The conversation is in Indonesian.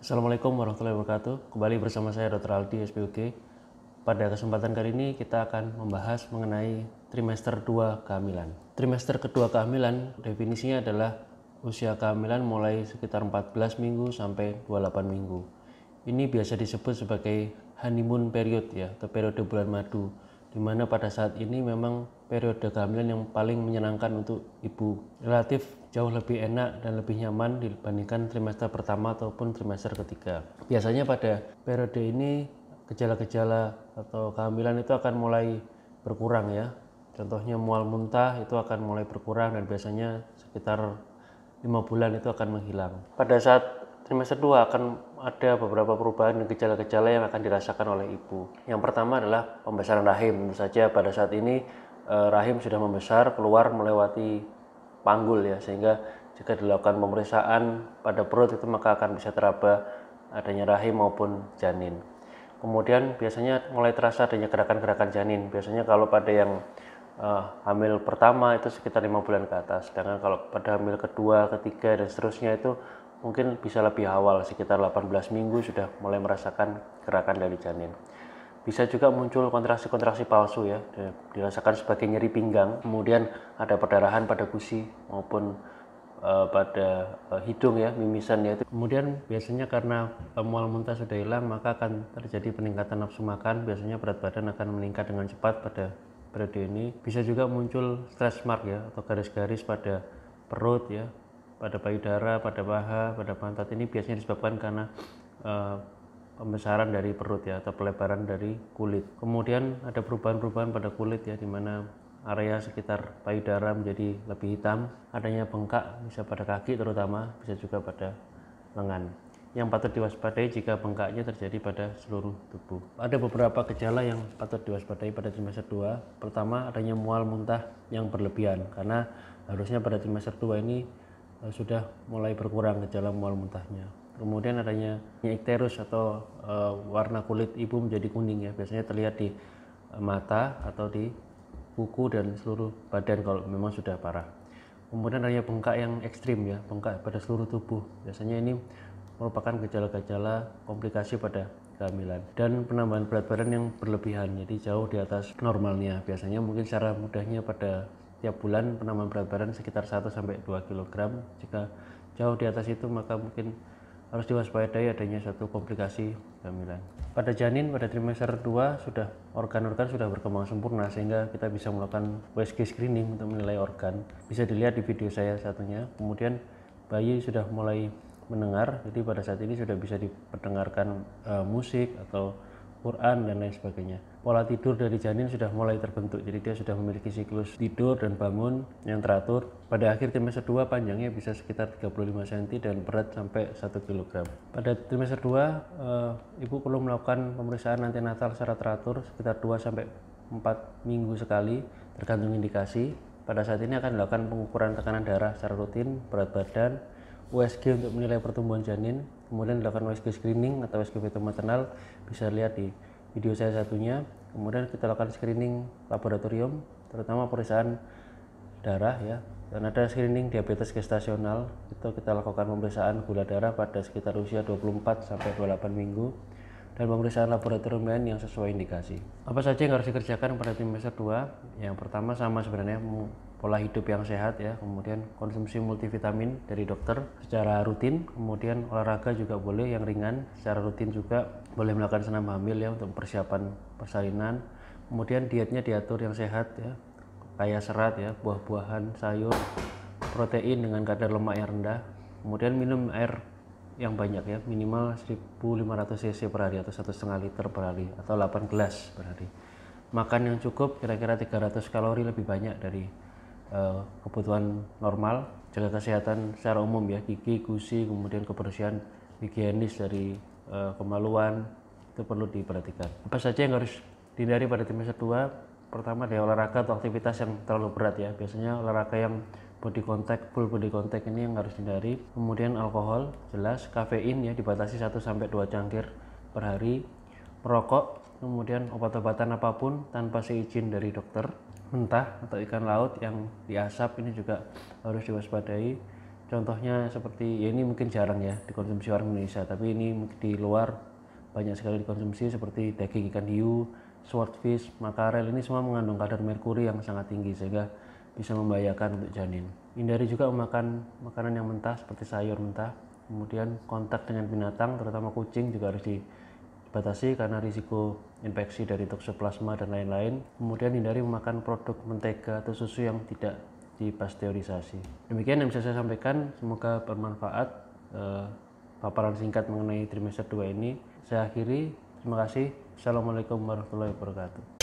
Assalamualaikum warahmatullahi wabarakatuh. Kembali bersama saya Dr. Aldi SPUG. Pada kesempatan kali ini kita akan membahas mengenai trimester 2 kehamilan. Trimester kedua kehamilan definisinya adalah usia kehamilan mulai sekitar 14 minggu sampai 28 minggu. Ini biasa disebut sebagai honeymoon period ya, ke periode bulan madu dimana pada saat ini memang periode kehamilan yang paling menyenangkan untuk ibu. Relatif jauh lebih enak dan lebih nyaman dibandingkan trimester pertama ataupun trimester ketiga. Biasanya pada periode ini gejala-gejala atau kehamilan itu akan mulai berkurang ya. Contohnya mual muntah itu akan mulai berkurang dan biasanya sekitar lima bulan itu akan menghilang. Pada saat trimester 2 akan ada beberapa perubahan dan gejala-gejala yang akan dirasakan oleh ibu. Yang pertama adalah pembesaran rahim. Tentu saja pada saat ini eh, rahim sudah membesar keluar melewati panggul ya sehingga jika dilakukan pemeriksaan pada perut itu maka akan bisa teraba adanya rahim maupun janin. Kemudian biasanya mulai terasa adanya gerakan-gerakan janin. Biasanya kalau pada yang uh, hamil pertama itu sekitar lima bulan ke atas, sedangkan kalau pada hamil kedua, ketiga dan seterusnya itu mungkin bisa lebih awal sekitar 18 minggu sudah mulai merasakan gerakan dari janin bisa juga muncul kontraksi-kontraksi palsu ya dirasakan sebagai nyeri pinggang kemudian ada perdarahan pada gusi maupun uh, pada uh, hidung ya mimisan ya kemudian biasanya karena eh, mual muntah sudah hilang maka akan terjadi peningkatan nafsu makan biasanya berat badan akan meningkat dengan cepat pada periode ini bisa juga muncul stress mark ya atau garis-garis pada perut ya pada payudara, pada paha, pada pantat ini biasanya disebabkan karena uh, pembesaran dari perut ya atau pelebaran dari kulit. Kemudian ada perubahan-perubahan pada kulit ya di mana area sekitar payudara menjadi lebih hitam, adanya bengkak bisa pada kaki terutama, bisa juga pada lengan. Yang patut diwaspadai jika bengkaknya terjadi pada seluruh tubuh. Ada beberapa gejala yang patut diwaspadai pada trimester 2. Pertama adanya mual muntah yang berlebihan karena harusnya pada trimester 2 ini Eh, sudah mulai berkurang gejala mual muntahnya. Kemudian adanya ikterus atau uh, warna kulit ibu menjadi kuning ya, biasanya terlihat di eh, mata atau di kuku dan seluruh badan kalau memang sudah parah. Kemudian adanya bengkak yang ekstrim ya, bengkak pada seluruh tubuh. Biasanya ini merupakan gejala-gejala komplikasi pada kehamilan dan penambahan berat badan yang berlebihan jadi jauh di atas normalnya biasanya mungkin secara mudahnya pada tiap bulan penambahan berat badan sekitar 1 sampai 2 kg. Jika jauh di atas itu maka mungkin harus diwaspadai adanya suatu komplikasi kehamilan. Pada janin pada trimester 2 sudah organ-organ sudah berkembang sempurna sehingga kita bisa melakukan USG screening untuk menilai organ. Bisa dilihat di video saya satunya. Kemudian bayi sudah mulai mendengar, jadi pada saat ini sudah bisa diperdengarkan uh, musik atau Quran dan lain sebagainya. Pola tidur dari janin sudah mulai terbentuk, jadi dia sudah memiliki siklus tidur dan bangun yang teratur. Pada akhir trimester 2 panjangnya bisa sekitar 35 cm dan berat sampai 1 kg. Pada trimester 2, e, eh, ibu perlu melakukan pemeriksaan antenatal secara teratur sekitar 2 sampai 4 minggu sekali tergantung indikasi. Pada saat ini akan dilakukan pengukuran tekanan darah secara rutin, berat badan, USG untuk menilai pertumbuhan janin, kemudian dilakukan USG screening atau USG beta maternal bisa lihat di video saya satunya. Kemudian kita lakukan screening laboratorium, terutama pemeriksaan darah ya. Dan ada screening diabetes gestasional, itu kita lakukan pemeriksaan gula darah pada sekitar usia 24 sampai 28 minggu dan pemeriksaan laboratorium lain yang sesuai indikasi. Apa saja yang harus dikerjakan pada trimester 2? Yang pertama sama sebenarnya pola hidup yang sehat ya, kemudian konsumsi multivitamin dari dokter secara rutin, kemudian olahraga juga boleh yang ringan secara rutin juga boleh melakukan senam hamil ya untuk persiapan persalinan. Kemudian dietnya diatur yang sehat ya, kaya serat ya, buah-buahan, sayur, protein dengan kadar lemak yang rendah. Kemudian minum air yang banyak ya, minimal 1500 cc per hari atau satu setengah liter per hari atau 8 gelas per hari. Makan yang cukup kira-kira 300 kalori lebih banyak dari Eh, kebutuhan normal jaga kesehatan secara umum ya gigi gusi kemudian kebersihan higienis dari uh, kemaluan itu perlu diperhatikan apa saja yang harus dihindari pada trimester 2 pertama adalah olahraga atau aktivitas yang terlalu berat ya biasanya olahraga yang body contact full body contact ini yang harus dihindari kemudian alkohol jelas kafein ya dibatasi 1 sampai 2 cangkir per hari merokok kemudian obat-obatan apapun tanpa seizin dari dokter mentah atau ikan laut yang diasap ini juga harus diwaspadai. Contohnya seperti ya ini mungkin jarang ya dikonsumsi orang Indonesia, tapi ini di luar banyak sekali dikonsumsi seperti daging ikan hiu, swordfish, makarel ini semua mengandung kadar merkuri yang sangat tinggi sehingga bisa membahayakan untuk janin. Hindari juga memakan makanan yang mentah seperti sayur mentah. Kemudian kontak dengan binatang, terutama kucing juga harus di batasi karena risiko infeksi dari toksoplasma dan lain-lain. Kemudian hindari memakan produk mentega atau susu yang tidak dipasteurisasi. Demikian yang bisa saya sampaikan, semoga bermanfaat eh, paparan singkat mengenai trimester 2 ini. Saya akhiri, terima kasih. Assalamualaikum warahmatullahi wabarakatuh.